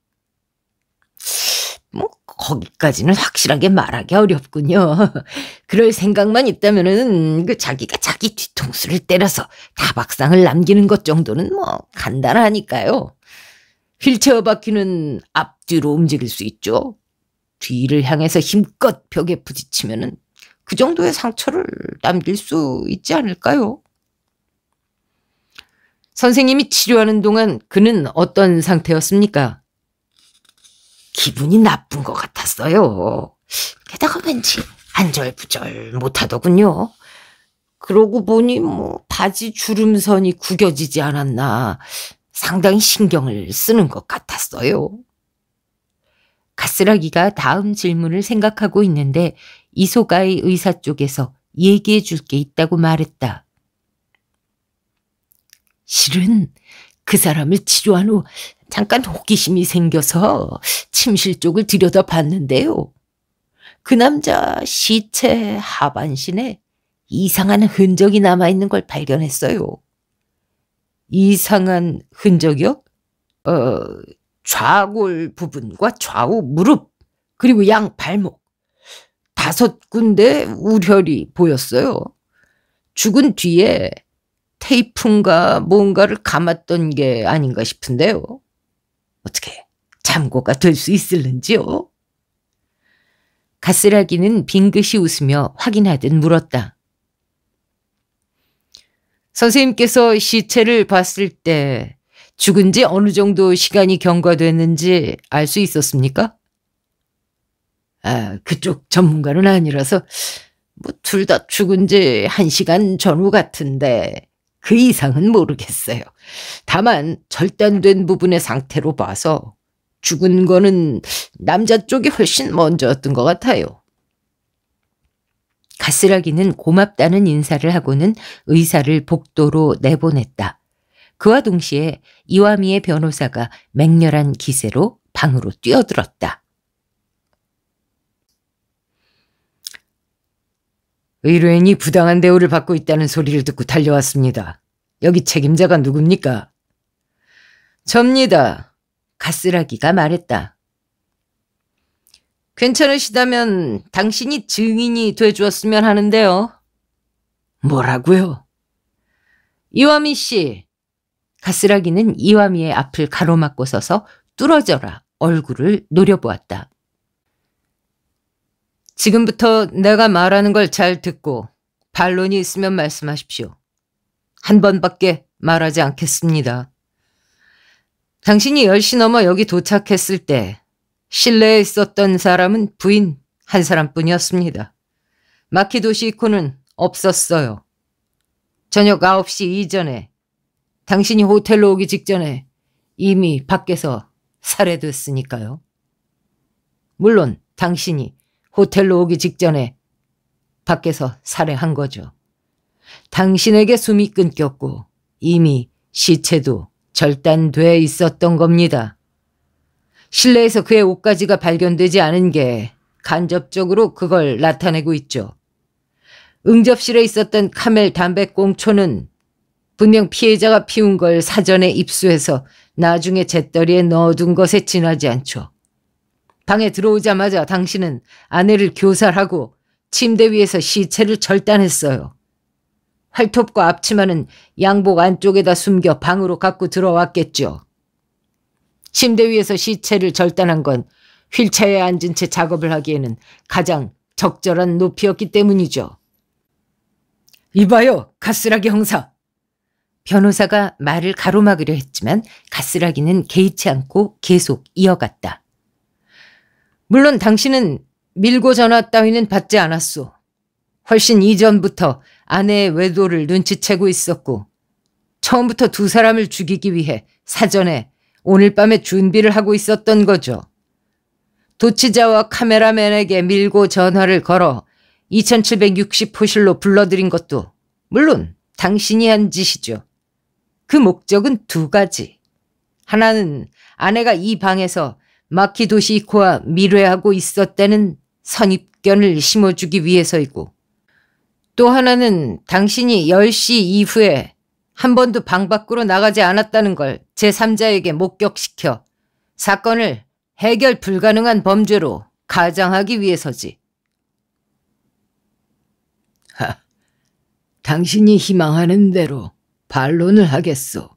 뭐 거기까지는 확실하게 말하기 어렵군요. 그럴 생각만 있다면은 그 자기가 자기 뒤통수를 때려서 다박상을 남기는 것 정도는 뭐 간단하니까요. 휠체어 바퀴는 앞뒤로 움직일 수 있죠. 뒤를 향해서 힘껏 벽에 부딪히면은 그 정도의 상처를 남길 수 있지 않을까요? 선생님이 치료하는 동안 그는 어떤 상태였습니까? 기분이 나쁜 것 같았어요. 게다가 왠지 안절부절 못하더군요. 그러고 보니 뭐 바지 주름선이 구겨지지 않았나 상당히 신경을 쓰는 것 같았어요. 가스라기가 다음 질문을 생각하고 있는데 이소가의 의사 쪽에서 얘기해 줄 게 있다고 말했다. 실은 그 사람을 치료한 후 잠깐 호기심이 생겨서 침실 쪽을 들여다봤는데요. 그 남자 시체 하반신에 이상한 흔적이 남아있는 걸 발견했어요. 이상한 흔적이요? 어, 좌골 부분과 좌우 무릎, 그리고 양 발목. 다섯 군데 우혈이 보였어요. 죽은 뒤에 테이프인가 뭔가를 감았던 게 아닌가 싶은데요. 어떻게 잠고가 될 수 있을는지요? 가스라기는 빙긋이 웃으며 확인하듯 물었다. 선생님께서 시체를 봤을 때 죽은 지 어느 정도 시간이 경과됐는지 알 수 있었습니까? 아, 그쪽 전문가는 아니라서 뭐 둘 다 죽은 지 한시간 전후 같은데 그 이상은 모르겠어요. 다만 절단된 부분의 상태로 봐서 죽은 거는 남자 쪽이 훨씬 먼저였던 것 같아요. 가스라기는 고맙다는 인사를 하고는 의사를 복도로 내보냈다. 그와 동시에 이와미의 변호사가 맹렬한 기세로 방으로 뛰어들었다. 의뢰인이 부당한 대우를 받고 있다는 소리를 듣고 달려왔습니다. 여기 책임자가 누굽니까? 접니다. 가스라기가 말했다. 괜찮으시다면 당신이 증인이 돼주었으면 하는데요. 뭐라고요? 이와미 씨. 가스라기는 이와미의 앞을 가로막고 서서 뚫어져라 얼굴을 노려보았다. 지금부터 내가 말하는 걸 잘 듣고 반론이 있으면 말씀하십시오. 한 번밖에 말하지 않겠습니다. 당신이 10시 넘어 여기 도착했을 때 실내에 있었던 사람은 부인 한 사람뿐이었습니다. 마키도시 코는 없었어요. 저녁 9시 이전에 당신이 호텔로 오기 직전에 이미 밖에서 살해됐으니까요. 물론 당신이 호텔로 오기 직전에 밖에서 살해한 거죠. 당신에게 숨이 끊겼고 이미 시체도 절단돼 있었던 겁니다. 실내에서 그의 옷가지가 발견되지 않은 게 간접적으로 그걸 나타내고 있죠. 응접실에 있었던 카멜 담배꽁초는 분명 피해자가 피운 걸 사전에 입수해서 나중에 재떨이에 넣어둔 것에 지나지 않죠. 방에 들어오자마자 당신은 아내를 교살하고 침대 위에서 시체를 절단했어요. 활톱과 앞치마는 양복 안쪽에다 숨겨 방으로 갖고 들어왔겠죠. 침대 위에서 시체를 절단한 건 휠체어에 앉은 채 작업을 하기에는 가장 적절한 높이였기 때문이죠. 이봐요, 가스라기 형사. 변호사가 말을 가로막으려 했지만 가스라기는 개의치 않고 계속 이어갔다. 물론 당신은 밀고 전화 따위는 받지 않았소. 훨씬 이전부터 아내의 외도를 눈치채고 있었고 처음부터 두 사람을 죽이기 위해 사전에 오늘 밤에 준비를 하고 있었던 거죠. 도치자와 카메라맨에게 밀고 전화를 걸어 2760호실로 불러들인 것도 물론 당신이 한 짓이죠. 그 목적은 두 가지. 하나는 아내가 이 방에서 마키도시 코와미회하고 있었다는 선입견을 심어주기 위해서이고 또 하나는 당신이 10시 이후에 한 번도 방 밖으로 나가지 않았다는 걸 제3자에게 목격시켜 사건을 해결 불가능한 범죄로 가장하기 위해서지. 하, 당신이 희망하는 대로 반론을 하겠소.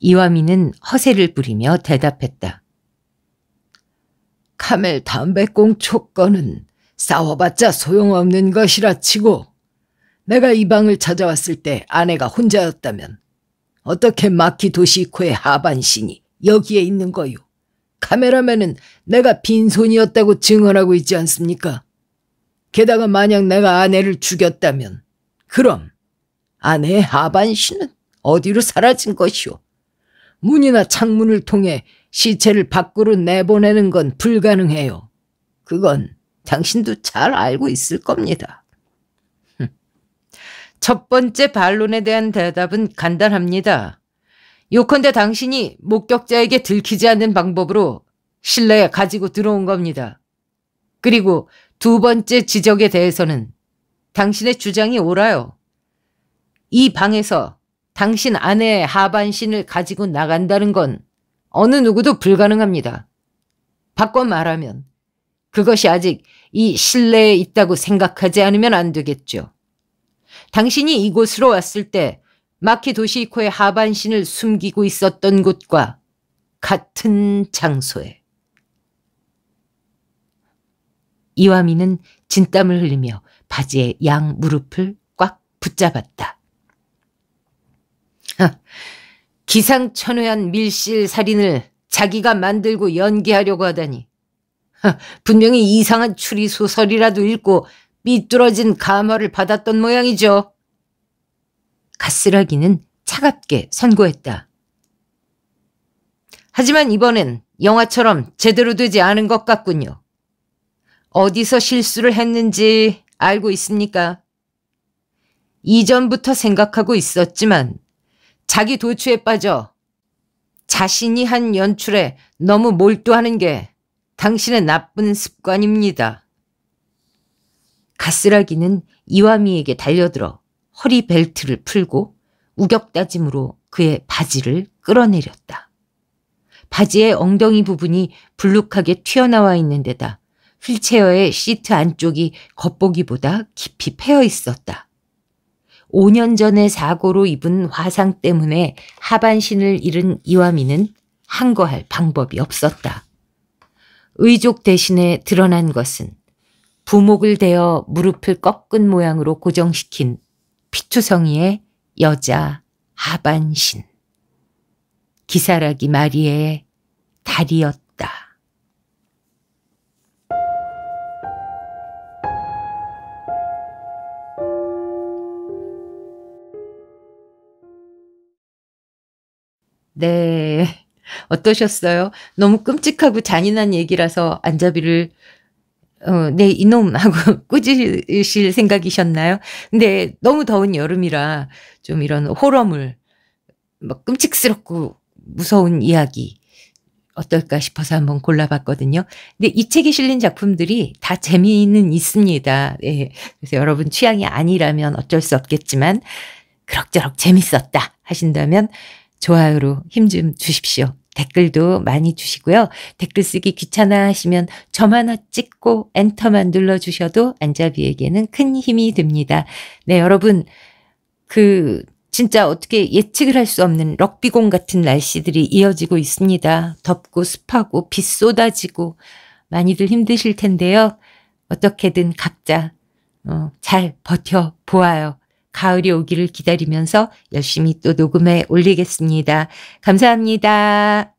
이와미는 허세를 부리며 대답했다. 카멜 담배꽁 조건은 싸워봤자 소용없는 것이라 치고 내가 이 방을 찾아왔을 때 아내가 혼자였다면 어떻게 마키 도시코의 하반신이 여기에 있는 거요? 카메라맨은 내가 빈손이었다고 증언하고 있지 않습니까? 게다가 만약 내가 아내를 죽였다면 그럼 아내의 하반신은 어디로 사라진 것이오? 문이나 창문을 통해 시체를 밖으로 내보내는 건 불가능해요. 그건 당신도 잘 알고 있을 겁니다. 첫 번째 반론에 대한 대답은 간단합니다. 요컨대 당신이 목격자에게 들키지 않는 방법으로 실내에 가지고 들어온 겁니다. 그리고 두 번째 지적에 대해서는 당신의 주장이 옳아요. 이 방에서 당신 아내의 하반신을 가지고 나간다는 건 어느 누구도 불가능합니다. 바꿔 말하면 그것이 아직 이 신뢰에 있다고 생각하지 않으면 안 되겠죠. 당신이 이곳으로 왔을 때 마키 도시코의 하반신을 숨기고 있었던 곳과 같은 장소에. 이와미는 진땀을 흘리며 바지의 양 무릎을 꽉 붙잡았다. 아, 기상천외한 밀실 살인을 자기가 만들고 연기하려고 하다니. 분명히 이상한 추리 소설이라도 읽고 삐뚤어진 감화를 받았던 모양이죠. 가스라기는 차갑게 선고했다. 하지만 이번엔 영화처럼 제대로 되지 않은 것 같군요. 어디서 실수를 했는지 알고 있습니까? 이전부터 생각하고 있었지만 자기 도취에 빠져 자신이 한 연출에 너무 몰두하는 게 당신의 나쁜 습관입니다. 가스라기는 이와미에게 달려들어 허리 벨트를 풀고 우격다짐으로 그의 바지를 끌어내렸다. 바지의 엉덩이 부분이 불룩하게 튀어나와 있는 데다 휠체어의 시트 안쪽이 겉보기보다 깊이 패여 있었다. 5년 전의 사고로 입은 화상 때문에 하반신을 잃은 이와미는 항거할 방법이 없었다. 의족 대신에 드러난 것은 부목을 대어 무릎을 꺾은 모양으로 고정시킨 피투성이의 여자 하반신. 기사라기 마리의 다리였다. 네. 어떠셨어요? 너무 끔찍하고 잔인한 얘기라서 안자비를 어, 네, 이놈 하고 꾸짖으실 생각이셨나요? 근데 너무 더운 여름이라 좀 이런 호러물, 막 끔찍스럽고 무서운 이야기 어떨까 싶어서 한번 골라봤거든요. 근데 이책이 실린 작품들이 다 재미는 있습니다. 예. 그래서 여러분 취향이 아니라면 어쩔 수 없겠지만 그럭저럭 재밌었다 하신다면 좋아요로 힘 좀 주십시오. 댓글도 많이 주시고요. 댓글 쓰기 귀찮아 하시면 점 하나 찍고 엔터만 눌러 주셔도 안자비에게는 큰 힘이 됩니다. 네, 여러분 그 진짜 어떻게 예측을 할 수 없는 럭비공 같은 날씨들이 이어지고 있습니다. 덥고 습하고 빗 쏟아지고 많이들 힘드실 텐데요. 어떻게든 각자 어, 잘 버텨 보아요. 가을이 오기를 기다리면서 열심히 또 녹음해 올리겠습니다. 감사합니다.